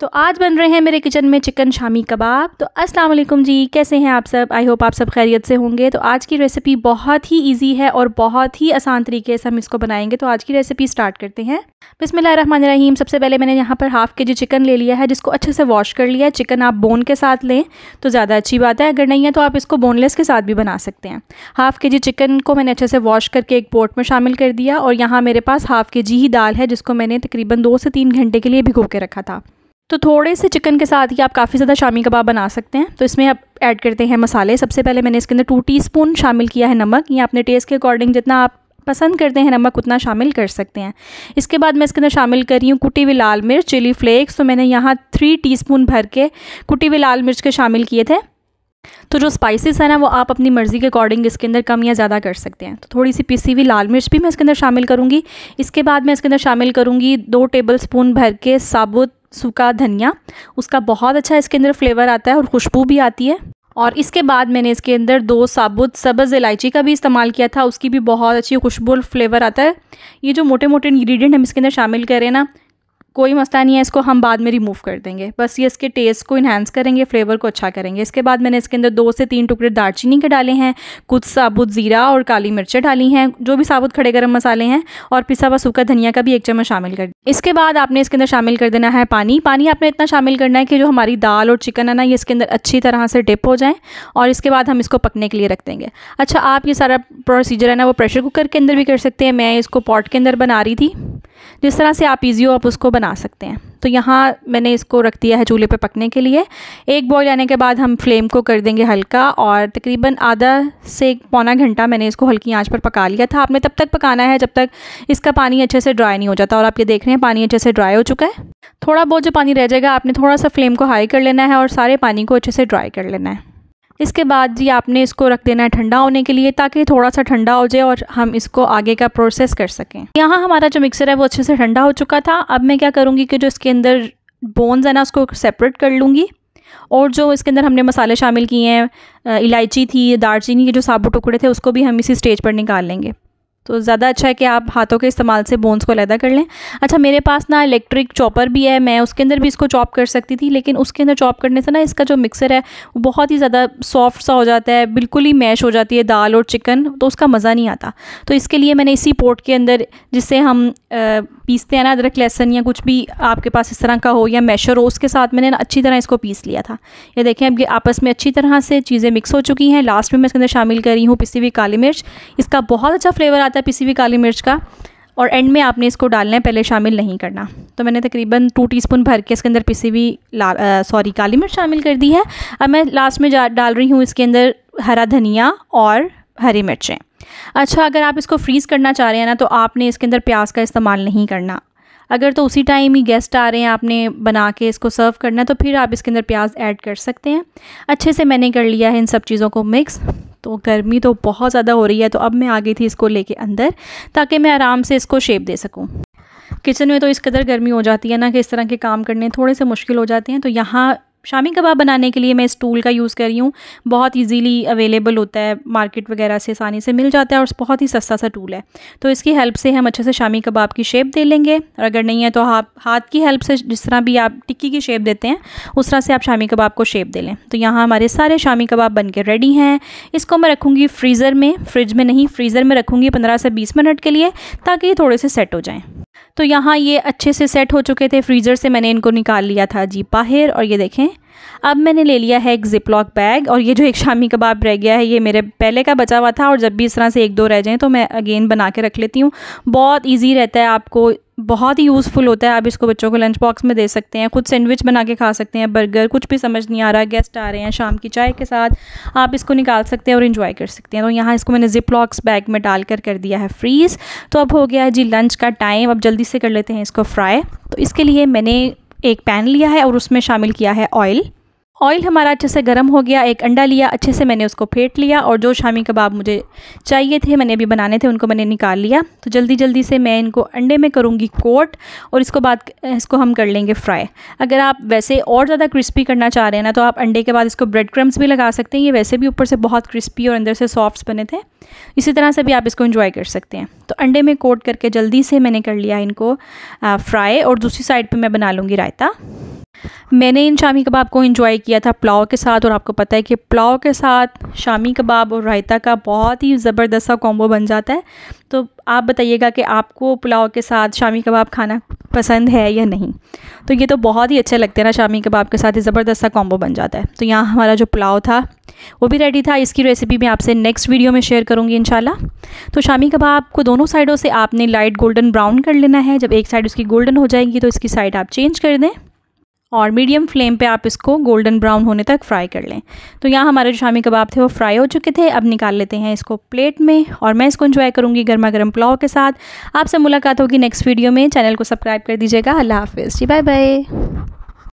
तो आज बन रहे हैं मेरे किचन में चिकन शामी कबाब तो अस्सलाम वालेकुम जी कैसे हैं आप सब आई होप आप सब खैरियत से होंगे तो आज की रेसिपी बहुत ही इजी है और बहुत ही आसान तरीके से हम इसको बनाएंगे तो आज की रेसिपी स्टार्ट करते हैं रहीम सबसे पहले मैंने यहाँ पर हाफ़ के जी चिकन ले लिया है जिसको अच्छे से वॉश कर लिया है चिकन आप बोन के साथ लें तो ज़्यादा अच्छी बात है अगर नहीं है तो आप इसको बोनलेस के साथ भी बना सकते हैं हाफ़ के जी चिकन को मैंने अच्छे से वॉश करके एक पोट में शामिल कर दिया और यहाँ मेरे पास हाफ़ के जी ही दाल है जिसको मैंने तकरीबन दो से तीन घंटे के लिए भिगो के रखा था तो थोड़े से चिकन के साथ ही आप काफ़ी ज़्यादा शामी कबाब बना सकते हैं तो इसमें आप ऐड करते हैं मसाले सबसे पहले मैंने इसके अंदर टू टीस्पून शामिल किया है नमक या अपने टेस्ट के अकॉर्डिंग जितना आप पसंद करते हैं नमक उतना शामिल कर सकते हैं इसके बाद मैं इसके अंदर शामिल कर रही हूँ कुटी हुई लाल मिर्च चिली फ्लेक्स तो मैंने यहाँ थ्री स्पून भर के कुटी हुई लाल मिर्च के शामिल किए थे तो जो स्पाइसेस हैं ना वो आप अपनी मर्ज़ी के अकॉर्डिंग इसके अंदर कम या ज़्यादा कर सकते हैं तो थोड़ी सी पिसी हुई लाल मिर्च भी मैं इसके अंदर शामिल करूँगी इसके बाद मैं इसके अंदर शामिल करूँगी दो टेबल स्पून भर के साबुत सूखा धनिया उसका बहुत अच्छा इसके अंदर फ्लेवर आता है और खुशबू भी आती है और इसके बाद मैंने इसके अंदर दो साबुत सब्ज़ इलायची का भी इस्तेमाल किया था उसकी भी बहुत अच्छी खुशबू फ्लेवर आता है ये जो मोटे मोटे इंग्रेडिएंट हम इसके अंदर शामिल करें ना कोई मसला नहीं है इसको हम बाद में रिमूव कर देंगे बस ये इसके टेस्ट को इन्हेंस करेंगे फ्लेवर को अच्छा करेंगे इसके बाद मैंने इसके अंदर दो से तीन टुकड़े दालचीनी के डाले हैं कुछ साबुत ज़ीरा और काली मिर्चें डाली हैं जो भी साबुत खड़े गर्म मसाले हैं और पिसा हुआ सूखा धनिया का भी एक चम्मच शामिल कर इसके बाद आपने इसके अंदर शामिल कर देना है पानी पानी आपने इतना शामिल करना है कि जो हमारी दाल और चिकन है ना ये इसके अंदर अच्छी तरह से डिप हो जाए और इसके बाद हम इसको पकने के लिए रख देंगे अच्छा आप ये सारा प्रोसीजर है ना वो प्रेशर कुकर के अंदर भी कर सकते हैं मैं इसको पॉट के अंदर बना रही थी जिस तरह से आप इजी हो आप उसको बना सकते हैं तो यहाँ मैंने इसको रख दिया है चूल्हे पे पकने के लिए एक बॉयल आने के बाद हम फ्लेम को कर देंगे हल्का और तकरीबन आधा से पौना घंटा मैंने इसको हल्की आंच पर पका लिया था आपने तब तक पकाना है जब तक इसका पानी अच्छे से ड्राई नहीं हो जाता और आप ये देख रहे हैं पानी अच्छे से ड्राई हो चुका है थोड़ा बहुत जो पानी रह जाएगा आपने थोड़ा सा फ्लेम को हाई कर लेना है और सारे पानी को अच्छे से ड्राई कर लेना है इसके बाद जी आपने इसको रख देना है ठंडा होने के लिए ताकि थोड़ा सा ठंडा हो जाए और हम इसको आगे का प्रोसेस कर सकें यहाँ हमारा जो मिक्सर है वो अच्छे से ठंडा हो चुका था अब मैं क्या करूँगी कि जो इसके अंदर बोन्स है ना उसको सेपरेट कर लूँगी और जो इसके अंदर हमने मसाले शामिल किए हैं इलायची थी दालचीनी के जो साबुत टुकड़े थे उसको भी हम इसी स्टेज पर निकाल लेंगे तो ज़्यादा अच्छा है कि आप हाथों के इस्तेमाल से बोन्स को अलहदा कर लें अच्छा मेरे पास ना इलेक्ट्रिक चॉपर भी है मैं उसके अंदर भी इसको चॉप कर सकती थी लेकिन उसके अंदर चॉप करने से ना इसका जो मिक्सर है वो बहुत ही ज़्यादा सॉफ्ट सा हो जाता है बिल्कुल ही मैश हो जाती है दाल और चिकन तो उसका मज़ा नहीं आता तो इसके लिए मैंने इसी पोर्ट के अंदर जिससे हम पीसते हैं ना अदरक लहसन या कुछ भी आपके पास इस तरह का हो या मैशर हो उसके साथ मैंने ना अच्छी तरह इसको पीस लिया था ये देखें अब ये आपस में अच्छी तरह से चीज़ें मिक्स हो चुकी हैं लास्ट में मैं इसके अंदर शामिल करी हूँ पिसी हुई काली मिर्च इसका बहुत अच्छा फ्लेवर आता है पिसी हुई काली मिर्च का और एंड में आपने इसको डालना है पहले शामिल नहीं करना तो मैंने तकरीबन टू टीस्पून भर के इसके अंदर पिसी हुई सॉरी काली मिर्च शामिल कर दी है अब मैं लास्ट में डाल रही हूँ इसके अंदर हरा धनिया और हरी मिर्चें अच्छा अगर आप इसको फ्रीज़ करना चाह रहे हैं ना तो आपने इसके अंदर प्याज का इस्तेमाल नहीं करना अगर तो उसी टाइम ही गेस्ट आ रहे हैं आपने बना के इसको सर्व करना है तो फिर आप इसके अंदर प्याज ऐड कर सकते हैं अच्छे से मैंने कर लिया है इन सब चीज़ों को मिक्स तो गर्मी तो बहुत ज़्यादा हो रही है तो अब मैं आ गई थी इसको लेके अंदर ताकि मैं आराम से इसको शेप दे सकूँ किचन में तो इस कदर गर्मी हो जाती है ना कि इस तरह के काम करने थोड़े से मुश्किल हो जाते हैं तो यहाँ शामी कबाब बनाने के लिए मैं इस टूल का यूज़ कर रही हूँ बहुत इजीली अवेलेबल होता है मार्केट वगैरह से आसानी से मिल जाता है और बहुत ही सस्ता सा टूल है तो इसकी हेल्प से हम अच्छे से शामी कबाब की शेप दे लेंगे और अगर नहीं है तो आप हाथ की हेल्प से जिस तरह भी आप टिक्की की शेप देते हैं उस तरह से आप शामी कबाब को शेप दे लें तो यहाँ हमारे सारे शामी कबाब बन के रेडी हैं इसको मैं रखूँगी फ्रीज़र में फ्रिज में नहीं फ्रीज़र में रखूँगी पंद्रह से बीस मिनट के लिए ताकि ये थोड़े से सेट हो जाएँ तो यहाँ ये अच्छे से सेट हो चुके थे फ्रीज़र से मैंने इनको निकाल लिया था जी बाहर और ये देखें अब मैंने ले लिया है एक जिपलॉक बैग और ये जो एक शामी कबाब रह गया है ये मेरे पहले का बचा हुआ था और जब भी इस तरह से एक दो रह जाएँ तो मैं अगेन बना के रख लेती हूँ बहुत ईजी रहता है आपको बहुत ही यूज़फुल होता है आप इसको बच्चों को लंच बॉक्स में दे सकते हैं खुद सैंडविच बना के खा सकते हैं बर्गर कुछ भी समझ नहीं आ रहा गेस्ट आ रहे हैं शाम की चाय के साथ आप इसको निकाल सकते हैं और इन्जॉय कर सकते हैं तो यहाँ इसको मैंने जिप लॉक्स बैग में डाल कर कर दिया है फ्रीज़ तो अब हो गया है जी लंच का टाइम अब जल्दी से कर लेते हैं इसको फ्राई तो इसके लिए मैंने एक पैन लिया है और उसमें शामिल किया है ऑयल ऑयल हमारा अच्छे से गर्म हो गया एक अंडा लिया अच्छे से मैंने उसको फेंट लिया और जो शामी कबाब मुझे चाहिए थे मैंने अभी बनाने थे उनको मैंने निकाल लिया तो जल्दी जल्दी से मैं इनको अंडे में करूँगी कोट और इसको बाद इसको हम कर लेंगे फ्राई अगर आप वैसे और ज़्यादा क्रिस्पी करना चाह रहे हैं ना तो आप अंडे के बाद इसको ब्रेड क्रम्स भी लगा सकते हैं ये वैसे भी ऊपर से बहुत क्रिस्पी और अंदर से सॉफ्ट बने थे इसी तरह से भी आप इसको इन्जॉय कर सकते हैं तो अंडे में कोट करके जल्दी से मैंने कर लिया इनको फ्राई और दूसरी साइड पर मैं बना लूँगी रायता मैंने इन शामी कबाब को इंजॉय किया था पुलाव के साथ और आपको पता है कि पुलाव के साथ शामी कबाब और रायता का बहुत ही ज़बरदस्त सा कॉम्बो बन जाता है तो आप बताइएगा कि आपको पुलाव के साथ शामी कबाब खाना पसंद है या नहीं तो ये तो बहुत ही अच्छे लगते हैं ना शामी कबाब के साथ ही ज़बरदस्त सा कॉम्बो बन जाता है तो यहाँ हमारा जो पुलाव था वो भी रेडी था इसकी रेसिपी मैं आपसे नेक्स्ट वीडियो में शेयर करूँगी शाला तो शामी कबाब को दोनों साइडों से आपने लाइट गोल्डन ब्राउन कर लेना है जब एक साइड उसकी गोल्डन हो जाएगी तो इसकी साइड आप चेंज कर दें और मीडियम फ्लेम पे आप इसको गोल्डन ब्राउन होने तक फ्राई कर लें तो यहाँ हमारे जो शामी कबाब थे वो फ्राई हो चुके थे अब निकाल लेते हैं इसको प्लेट में और मैं इसको इन्जॉय करूँगी गर्मा गर्म पुलाव के साथ आपसे मुलाकात होगी नेक्स्ट वीडियो में चैनल को सब्सक्राइब कर दीजिएगा अल्लाह हाफिज़ जी बाय बाय